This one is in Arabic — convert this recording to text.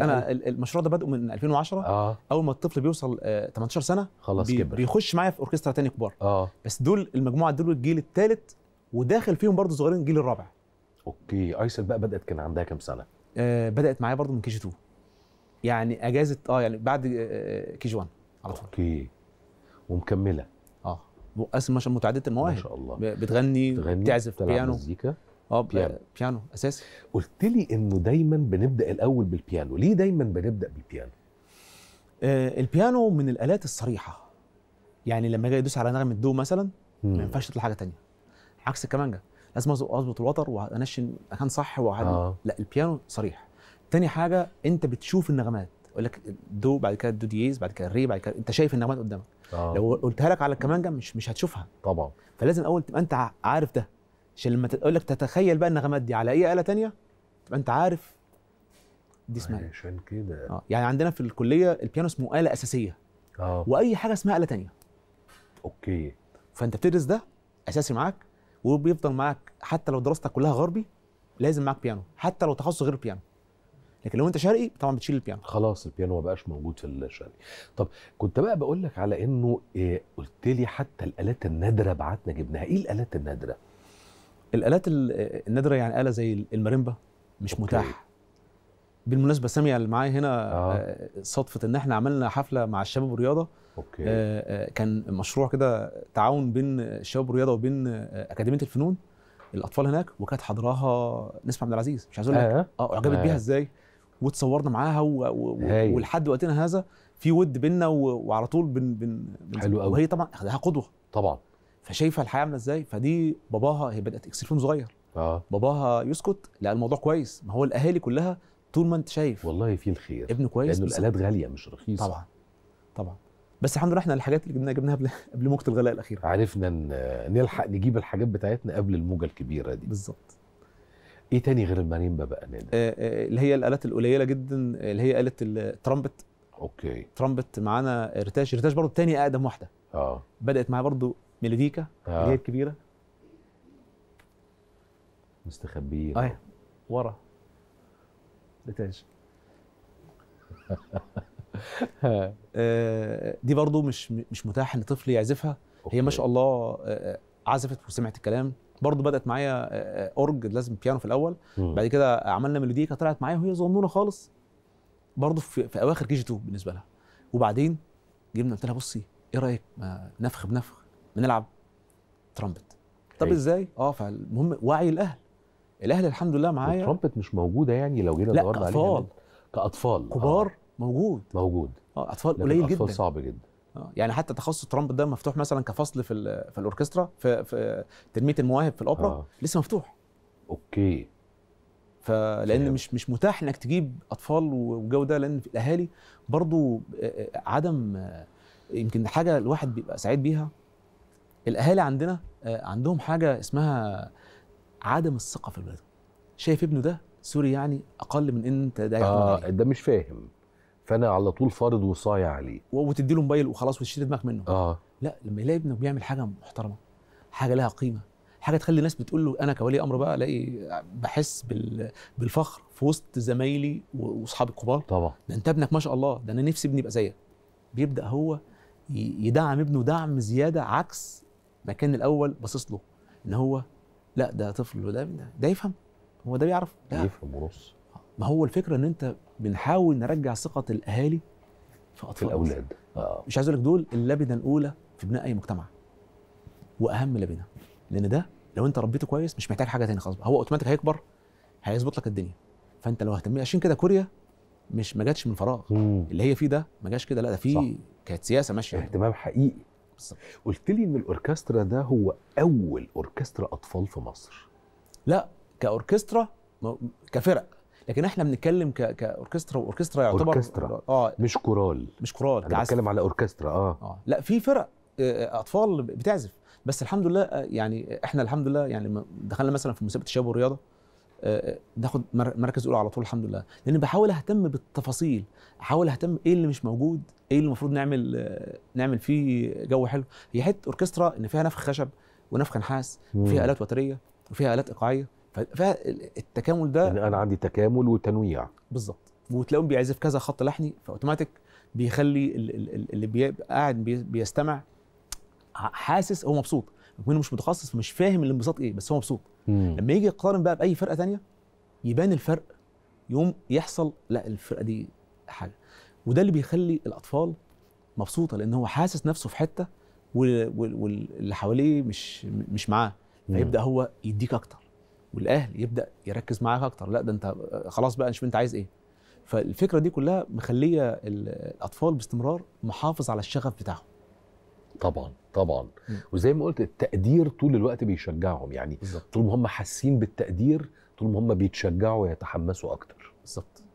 انا المشروع ده بادئه من 2010 آه. اول ما الطفل بيوصل 18 آه، سنه خلاص بي كبر بيخش معايا في اوركسترا تاني كبار آه. بس دول المجموعه دول الجيل الثالث وداخل فيهم برضه صغيرين الجيل الرابع اوكي ايسل بقى بدات كان عندها كام سنه آه بدات معايا برضه من كي جي 2 يعني اجازه اه يعني بعد آه, آه، كي جي 1 على طول اوكي ومكمله اه اصلا ما شاء الله متعدده المواهب ما شاء الله بتغني بتغني بتعزف بيانو مزيكا اه بيانو بيانو اساسي قلت لي انه دايما بنبدا الاول بالبيانو ليه دايما بنبدا بالبيانو آه البيانو من الالات الصريحه يعني لما اجي ادوس على نغمه دو مثلا ما ينفعش تطلع حاجه تانية عكس الكمانجه لازم اظبط الوتر وانشن مكان صح آه. لا البيانو صريح تاني حاجه انت بتشوف النغمات يقول لك دو بعد كده دو دييز بعد كده ري بعد كده انت شايف النغمات قدامك آه. لو قلتها لك على الكمانجه مش مش هتشوفها طبعا فلازم اول تبقى انت عارف ده عشان لما تقول لك تتخيل بقى النغمات دي على اي آلة تانية تبقى انت عارف دي اسمها إيه؟ عشان كده اه يعني عندنا في الكلية البيانو اسمه آلة أساسية اه وأي حاجة اسمها آلة تانية اوكي فانت بتدرس ده اساسي معاك وبيفضل معاك حتى لو دراستك كلها غربي لازم معاك بيانو حتى لو تخصص غير البيانو لكن لو انت شرقي طبعا بتشيل البيانو خلاص البيانو ما بقاش موجود في الشرقي طب كنت بقى بقول لك على انه إيه قلت لي حتى الالات النادره بعتنا جبناها ايه الالات النادره الالات النادره يعني اله زي الماريمبا مش أوكي. متاح بالمناسبه سامي اللي معايا هنا آه. آه. صدفه ان احنا عملنا حفله مع الشباب والرياضه أوكي. آه, آه، كان مشروع كده تعاون بين الشباب والرياضه وبين آه، اكاديميه الفنون الاطفال هناك وكانت حضراها نسمه عبد العزيز مش عايز اقول لك اه, آه اعجبت آه. بيها ازاي وتصورنا معاها و... و... ولحد وقتنا هذا في ود بينا و... وعلى طول بن بن, حلو قوي وهي طبعا اخذها قدوه طبعا فشايفه الحياه عامله ازاي فدي باباها هي بدات اكسلفون صغير اه باباها يسكت لا الموضوع كويس ما هو الاهالي كلها طول ما انت شايف والله في الخير ابنه كويس لانه الالات غاليه مش رخيصه طبعا طبعا بس الحمد لله احنا الحاجات اللي جبناها جبناها قبل موجه الغلاء الاخيره عرفنا نلحق نجيب الحاجات بتاعتنا قبل الموجه الكبيره دي بالظبط ايه تاني غير الماريمبا بقى نادر؟ آه آه اللي هي الالات القليله جدا اللي هي اله الترامبت اوكي ترامبت معانا ريتاش ريتاش برضه تاني اقدم واحده اه بدات معايا برضه ميلوديكا آه. اللي هي الكبيره مستخبيين اه ورا نتاج دي برضو مش مش متاح ان طفل يعزفها أوكي. هي ما شاء الله آه، آه، عزفت وسمعت الكلام برضو بدات معايا آه، اورج لازم بيانو في الاول بعد كده عملنا ميلوديكا طلعت معايا وهي صغنونه خالص برضو في, في اواخر كي جي 2 بالنسبه لها وبعدين جبنا قلت لها بصي ايه رايك ما نفخ بنفخ بنلعب ترامبت طب طيب. ازاي؟ اه فالمهم وعي الاهل الاهل الحمد لله معايا الترامبت مش موجوده يعني لو جينا دورنا عليها يعني. كاطفال كاطفال آه. كبار آه. موجود موجود اه اطفال قليل جدا اطفال صعب جدا آه. يعني حتى تخصص الترامبت ده مفتوح مثلا كفصل في في الاوركسترا في في تنميه المواهب في الاوبرا آه. لسه مفتوح اوكي فلان مش مش متاح انك تجيب اطفال والجو ده لان الاهالي برضو آه، آه، عدم يمكن حاجه الواحد بيبقى سعيد بيها الاهالي عندنا آه، عندهم حاجه اسمها عدم الثقه في الولد شايف ابنه ده سوري يعني اقل من ان انت ده اه ده مش فاهم فانا على طول فارض وصاية عليه وتدي له موبايل وخلاص وتشيل دماغك منه اه لا لما يلاقي ابنه بيعمل حاجه محترمه حاجه لها قيمه حاجه تخلي الناس بتقول له انا كولي امر بقى الاقي بحس بالفخر في وسط زمايلي واصحابي الكبار طبعا ده انت ابنك ما شاء الله ده انا نفسي ابني يبقى زيك بيبدا هو يدعم ابنه دعم زياده عكس مكان الاول باصص له ان هو لا ده طفل ده ده يفهم هو ده بيعرف لا يفهم ونص ما هو الفكره ان انت بنحاول نرجع ثقه الاهالي في اطفال في الاولاد آه. مش عايز اقول لك دول اللبنه الاولى في بناء اي مجتمع واهم لبنه لان ده لو انت ربيته كويس مش محتاج حاجه ثانيه خالص هو اوتوماتيك هيكبر هيظبط لك الدنيا فانت لو اهتميت عشان كده كوريا مش ما جاتش من فراغ مم. اللي هي فيه ده ما جاش كده لا ده فيه كانت سياسه ماشيه اهتمام حقيقي قلت لي ان الاوركسترا ده هو اول اوركسترا اطفال في مصر لا كاوركسترا كفرق لكن احنا بنتكلم ك... كاوركسترا واوركسترا يعتبر أوركسترا. اه مش كورال مش كورال انا بتكلم على اوركسترا اه اه لا في فرق آه، آه، اطفال بتعزف بس الحمد لله آه، يعني احنا الحمد لله يعني دخلنا مثلا في مسابقه الشباب والرياضه آه، آه، ناخد مركز اولى على طول الحمد لله لان بحاول اهتم بالتفاصيل احاول اهتم ايه اللي مش موجود ايه اللي المفروض نعمل آه، نعمل فيه جو حلو هي حته اوركسترا ان فيها نفخ خشب ونفخ نحاس وفيها الات وتريه وفيها الات ايقاعيه فيها التكامل ده يعني انا عندي تكامل وتنويع بالظبط وتلاقيهم بيعزف كذا خط لحني فاوتوماتيك بيخلي اللي بيبقى قاعد بيستمع حاسس هو مبسوط منه مش متخصص مش فاهم الانبساط ايه بس هو مبسوط مم. لما يجي يقارن بقى باي فرقه ثانيه يبان الفرق يوم يحصل لا الفرقه دي حاجه وده اللي بيخلي الاطفال مبسوطه لان هو حاسس نفسه في حته واللي حواليه مش مش معاه فيبدا هو يديك اكتر والاهل يبدا يركز معاك اكتر لا ده انت خلاص بقى نشوف انت عايز ايه فالفكره دي كلها مخليه الاطفال باستمرار محافظ على الشغف بتاعهم طبعا طبعا م. وزي ما قلت التقدير طول الوقت بيشجعهم يعني بالزبط. طول ما هم حاسين بالتقدير طول ما هم بيتشجعوا ويتحمسوا اكتر بالظبط